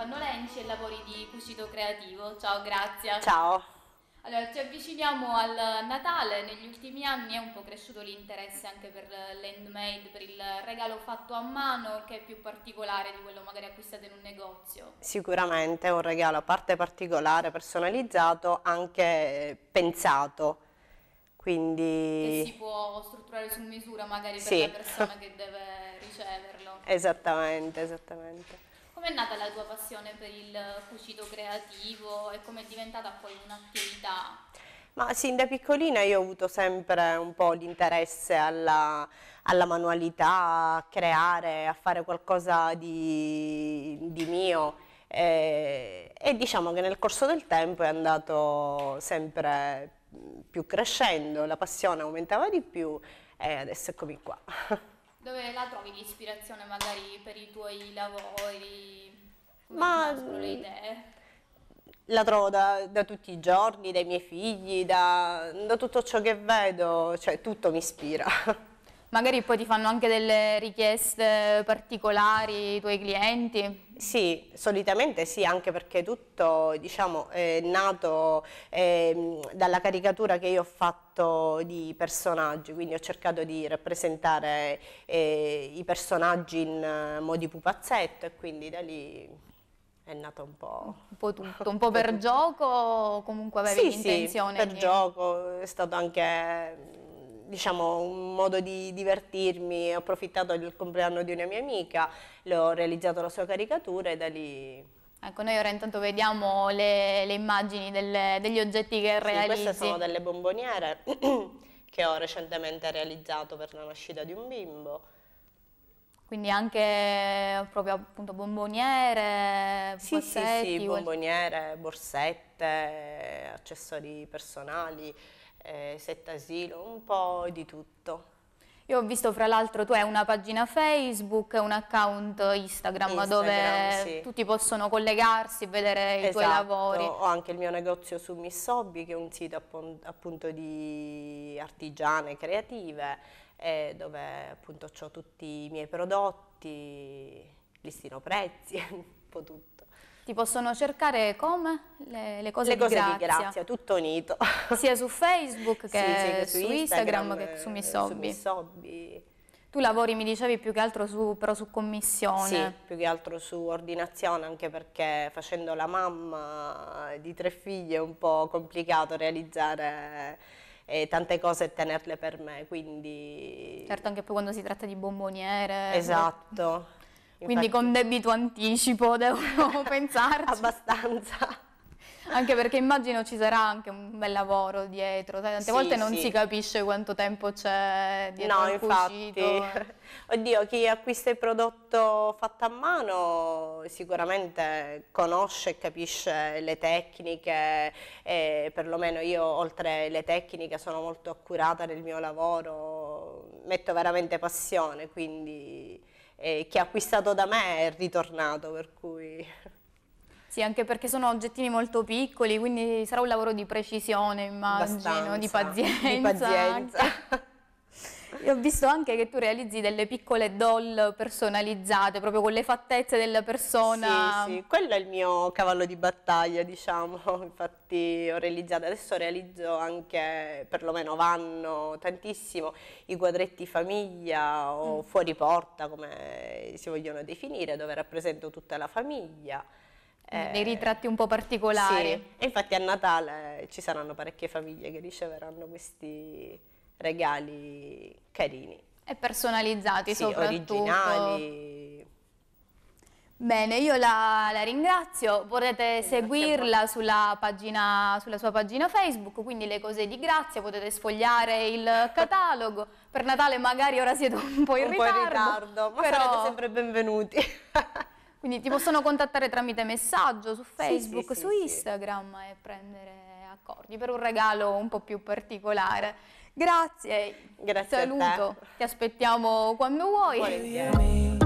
Fanno Lenci e lavori di cucito creativo. Ciao, grazie. Ciao. Allora, ci avviciniamo al Natale, negli ultimi anni è un po' cresciuto l'interesse anche per l'handmade, per il regalo fatto a mano che è più particolare di quello magari acquistato in un negozio. Sicuramente è un regalo a parte particolare, personalizzato, anche pensato, quindi... Che si può strutturare su misura magari per sì. la persona che deve riceverlo. Esattamente, esattamente. Com'è nata la tua passione per il cucito creativo e come è diventata poi un'attività? Ma sin da piccolina io ho avuto sempre un po' l'interesse alla, alla manualità, a creare, a fare qualcosa di, di mio. E, eh, e, diciamo che nel corso del tempo è andato sempre più crescendo, la passione aumentava di più e adesso eccomi qua. Dove la trovi l'ispirazione magari per i tuoi lavori? Ma le mm, idee? La trovo da, da, tutti i giorni, dai miei figli, da, da tutto ciò che vedo, cioè tutto mi ispira. Magari poi ti fanno anche delle richieste particolari i tuoi clienti? Sì, solitamente sì, anche perché tutto diciamo, è nato eh, dalla caricatura che io ho fatto di personaggi, quindi ho cercato di rappresentare eh, i personaggi in eh, modi pupazzetto e quindi da lì è nato un po'... Un po' tutto, un po' per gioco o comunque avevi sì, intenzione? Sì, per che... gioco, è stato anche diciamo, un modo di divertirmi, ho approfittato del compleanno di una mia amica, le ho realizzato la sua caricatura e da lì... Ecco, noi ora intanto vediamo le, le immagini delle, degli oggetti che sì, realizzi. queste sono delle bomboniere che ho recentemente realizzato per la nascita di un bimbo. Quindi anche proprio appunto bomboniere, sì, borsetti, sì, sì, bomboniere, borsette, accessori personali eh, setta asilo, un po' di tutto. Io ho visto fra l'altro tu hai una pagina Facebook, un account Instagram, Instagram dove sì. tutti possono collegarsi, e vedere esatto. i tuoi esatto. lavori. Ho anche il mio negozio su Miss Missobbi che è un sito appunto di artigiane creative eh, dove appunto ho tutti i miei prodotti, listino prezzi, un po' tutto. Ti possono cercare come? Le, le cose, le cose di, grazia. di, grazia. tutto unito. Sia su Facebook che, sì, sì, che su, Instagram, Instagram che su eh, Miss Hobby. Su Miss tu lavori, mi dicevi, più che altro su, però su commissione. Sì, più che altro su ordinazione, anche perché facendo la mamma di tre figlie è un po' complicato realizzare eh, tante cose e tenerle per me, quindi... Certo, anche poi quando si tratta di bomboniere. Esatto. Quindi con debito anticipo devono pensarci. Abbastanza. Anche perché immagino ci sarà anche un bel lavoro dietro, tante sì, volte non sì. si capisce quanto tempo c'è dietro No, infatti. Cucito. Oddio, chi acquista il prodotto fatto a mano sicuramente conosce e capisce le tecniche e perlomeno io oltre le tecniche sono molto accurata nel mio lavoro, metto veramente passione, quindi eh, che ha acquistato da me è ritornato, per cui... Sì, anche perché sono oggettini molto piccoli, quindi sarà un lavoro di precisione, immagino, Bastanza, di pazienza. Di pazienza ho visto anche che tu realizzi delle piccole doll personalizzate, proprio con le fattezze della persona. Sì, sì, quello è il mio cavallo di battaglia, diciamo. Infatti ho realizzato, adesso realizzo anche, perlomeno vanno tantissimo, i quadretti famiglia o mm. fuori porta, come si vogliono definire, dove rappresento tutta la famiglia. Eh, dei ritratti un po' particolari. Sì. E infatti a Natale ci saranno parecchie famiglie che riceveranno questi regali carini. E personalizzati sì, soprattutto. originali. Bene, io la, la ringrazio, potete seguirla sulla, pagina, sulla sua pagina Facebook, quindi le cose di grazia, potete sfogliare il catalogo, per Natale magari ora siete un po' in, un ritardo, po in ritardo, ma però... sarete sempre benvenuti. quindi ti possono contattare tramite messaggio su Facebook, sì, sì, su Instagram e prendere accordi per un regalo un po' più particolare. Grazie, Grazie saluto, ti aspettiamo quando vuoi. Volentieri.